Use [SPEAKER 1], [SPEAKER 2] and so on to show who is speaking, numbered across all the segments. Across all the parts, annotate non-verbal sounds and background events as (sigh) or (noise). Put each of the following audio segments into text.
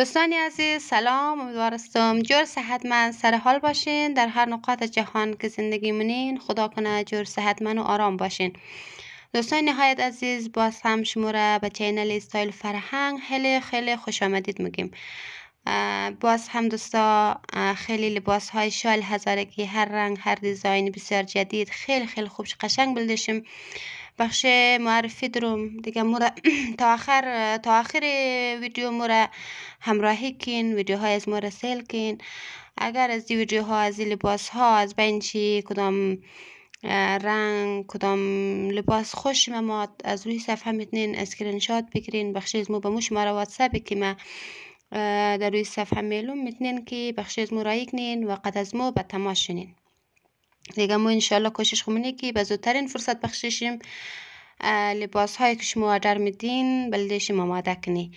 [SPEAKER 1] دوستان عزیز سلام امیدوارستم جور جور صحتمند سر حال باشین در هر نقاط جهان که زندگی منین خدا کنه جور من و آرام باشین دوستان نهایت عزیز باز هم شما را به چینل استایل فرهنگ خیلی خیلی خوش آمدید میگیم باز هم دوستا خیلی لباس های شال هزارگی هر رنگ هر دیزاین بسیار جدید خیلی خیلی خوبش قشنگ بلدشم بخش معرفی دروم دیگه مورا (clears throat) تا آخر تا آخر ویدیو مورا همراهی کن های از مورا سیل کن اگر از ویدیو ها از لباس ها از بین کدام رنگ کدام لباس خوش ما از روی صفحه میتونین اسکرین شات بگیرین از مو به مش مرا واتساپ که ما در روی صفحه میلوم میتونین که بخش مو رایکنین و قد از مو به تماش شنین دیگه ما انشاءالله کوشش خمونه که به زودترین فرصت بخششیم لباس های که شما آرڈر میدین بلده شما کنی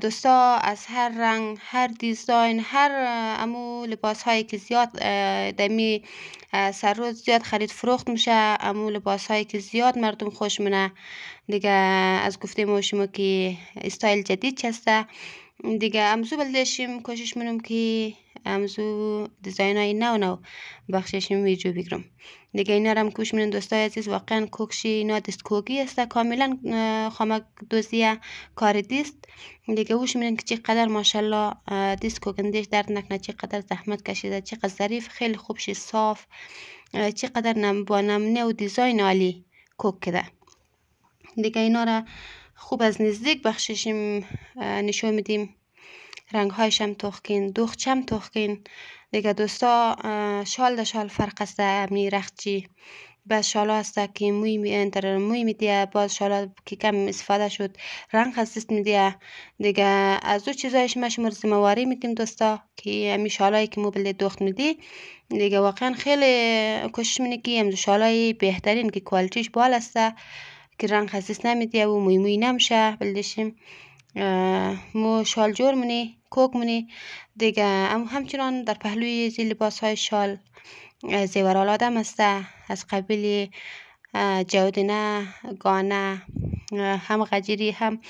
[SPEAKER 1] دوستا از هر رنگ هر دیزاین هر امو لباس هایی که زیاد دمی سر روز زیاد خرید فروخت میشه امو لباس هایی که زیاد مردم خوش منه دیگه از گفته ما شما که استایل جدید چسته دیگه امزو بلدشیم کوشش منم که امزو دیزاین های نو نو بخششیم ویدیو بگرم دیگه اینا هم کوش منم دوستای عزیز واقعا کوکشی اینا دست کوگی است کاملا خامک دوزیه کار دیست دیگه وش منم که چقدر ماشاءالله دیست کوکندش درد نکنه چقدر زحمت کشیده چقدر ظریف خیلی خوبشی صاف چقدر نم با نمونه و دیزاین عالی کوک کده دیگه اینا را خوب از نزدیک بخششیم نشون میدیم رنگ تخکین توخکین هم تخکین دیگه دوستا شال در شال فرق است امنی رخچی شال شالا هسته که موی می انتر موی می دیه که کم استفاده شد رنگ هستست می دیه دیگه از دو چیزایش ما مرز مواری می دیم دوستا که امی شالایی که بلده دخت می دی دیگه واقعا خیلی کوشش می که امزو بهترین که کوالتیش بال هسته kiran خصیص و و موی موی نمشه بلدشیم مو شال جور مونی کوک مونی دیگه اما همچنان در پهلوی زی لباس های شال زیورال آدم هسته از قبیل جودنه گانه هم غجیری هم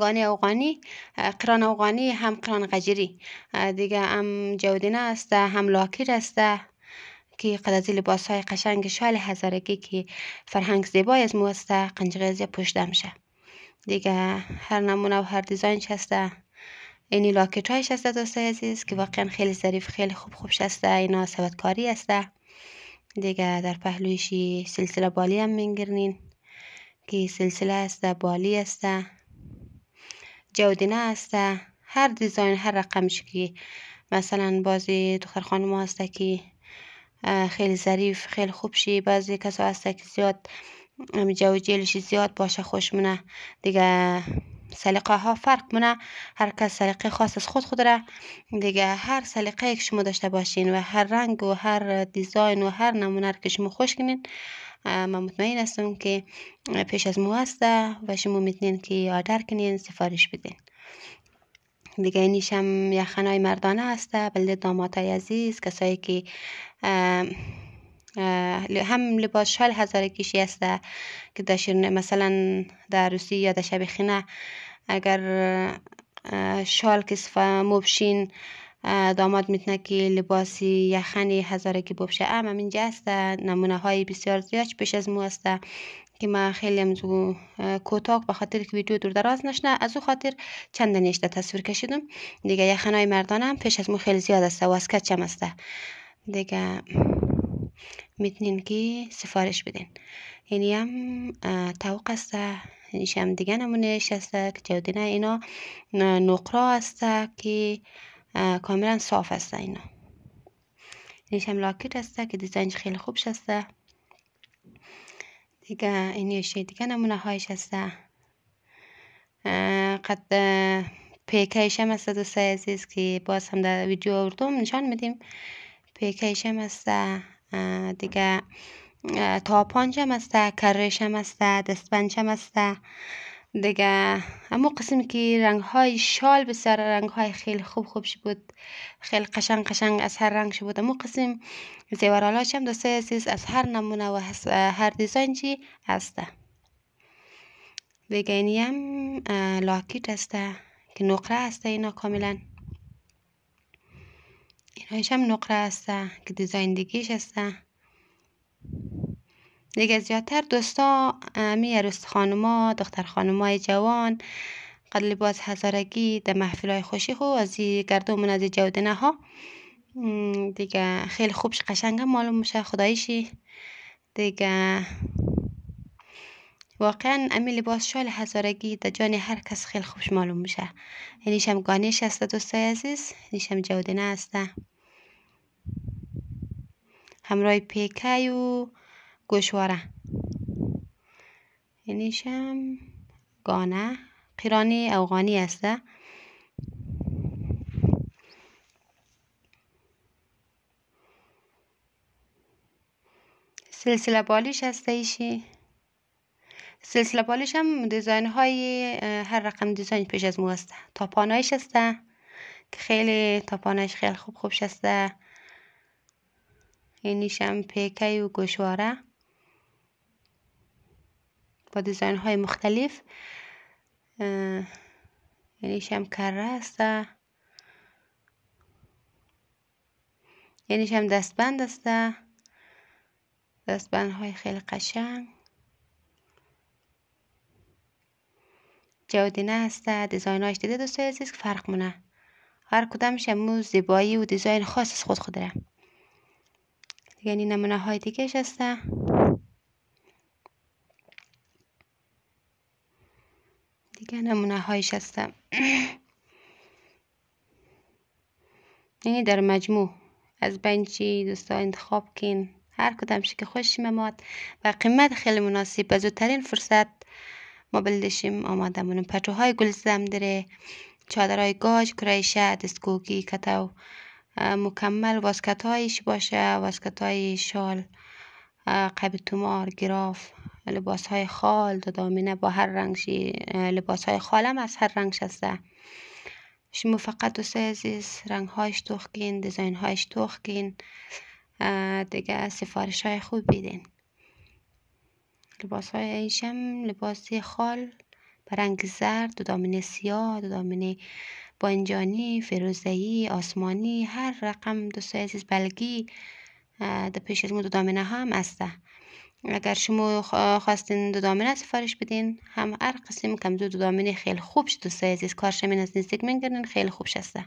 [SPEAKER 1] گانه اوغانی قران اوغانی هم قران غجیری دیگه هم جودنه هسته هم لاکیر هسته که قد لباس های قشنگ شال هزارگی که فرهنگ زیبای از موسته قنجقیز پوشیده میشه دیگه هر نمونه و هر دیزاین شسته اینی لاکت های شسته دوسته عزیز که واقعا خیلی ظریف خیلی خوب خوب شسته اینا سبتکاری کاری هسته دیگه در پهلویشی سلسله بالی هم منگرنین که سلسله هسته بالی هسته جودینه هسته هر دیزاین هر رقمش که مثلا بازی دختر خانم هسته که خیلی ظریف خیلی خوب شی بعضی کسا هسته که زیاد جو زیاد باشه خوش مونه دیگه سلیقه ها فرق مونه هر کس سلیقه خاص از خود خود را دیگه هر سلیقه که شما داشته باشین و هر رنگ و هر دیزاین و هر نمونه که شما خوش کنین من مطمئن هستم که پیش از مو هسته و شما میتونین که آدر کنین سفارش بدین دیگه هم یخنای مردانه هسته بلده داماتای عزیز کسایی که هم لباس شال هزاره کشی هسته که مثلا در روسی یا در شب خینه اگر شال کسفا مبشین داماد میتونه که لباسی یخنی هزاره که ببشه ام اینجا هسته نمونه های بسیار زیاد پیش از مو هسته که ما خیلی هم زو کوتاه خاطر که ویدیو دور دراز نشنه از او خاطر چند نشته تصویر کشیدم دیگه یه مردانه هم پیش از مو خیلی زیاد است و از کچم است دیگه میتونین که سفارش بدین یعنی هم توق است اینش یعنی هم دیگه نمونه است که نه اینا نقرا است که کاملا صاف است اینا اینش یعنی هم لاکیت است که دیزنج خیلی خوب شسته دیگه این یه دیگه نمونه هایش هسته قد پیکایش هم هسته دوستای عزیز که باز هم در ویدیو آوردوم نشان میدیم پیکایش هم هسته دیگه تاپانچ هم هسته کرش هم هسته دستبنچ هم هسته دیگه اما قسم که رنگ های شال به سر رنگ های خیلی خوب خوب شد بود خیلی قشنگ قشنگ از هر رنگ شد بود اما قسم زیورالاش هم دسته سیز از هر نمونه و هر دیزاین چی هسته دیگه اینی هم لاکیت هسته که نقره هسته اینا کاملا اینایش هم نقره هسته که دیزاین دیگیش هسته دیگه زیادتر دوستا میارست خانوما دختر خانومای جوان قد لباس هزارگی در های خوشی خو از گردومون از جودنه ها دیگه خیلی خوبش قشنگه معلوم میشه خدایشی دیگه واقعا امی لباس شال هزارگی در جان هر کس خیلی خوبش معلوم میشه اینیشم گانش است دوستای عزیز اینیشم جودنه هسته همراه پیکه و گوشواره. اینیشم گانه قیرانی اوغانی هسته سلسله بالیش هسته ایشی سلسله بالیش هم دیزاین های هر رقم دیزاین پیش از مو هسته تاپانایش هسته که خیلی تاپانایش خیلی خوب خوب شسته اینیشم هم و گوشواره با دیزاین های مختلف یعنی هم کره است یعنی هم دستبند هسته دستبند های خیلی قشنگ جودینه هسته دیزاین هایش دیده دوستای عزیز که فرق مونه هر کدامش امروز زیبایی و دیزاین خاص از خود خود داره یعنی نمونه های دیگهش هسته دیگه نمونه هایش هستم (clears throat) یعنی در مجموع از بنچی دوستا انتخاب کن هر کدام که خوش مماد و قیمت خیلی مناسب به زودترین فرصت ما بلدشیم آماده مونم پتوهای گلزم داره چادرهای گاج کرایشه دستگوگی کتو مکمل واسکت هایش باشه واسکت های شال قبی تومار گراف لباس های خال دامینه با هر رنگ لباس های خالم از هر رنگ شسته شما فقط دوست عزیز رنگ هایش توخگین دیزاین هایش توخگین دیگه سفارش های خوب بیدین لباس های ایشم لباس خال به رنگ زرد دودامینه سیاه دامنه بانجانی فیروزهی آسمانی هر رقم دوست عزیز بلگی در پیش از دامنه هم هسته اگر شما خواستین دو سفارش بدین هم هر قسم کم دو دامنه خیلی خوب شد دوستای عزیز کارش من از نزدیک میگیرین خیلی خوب شسته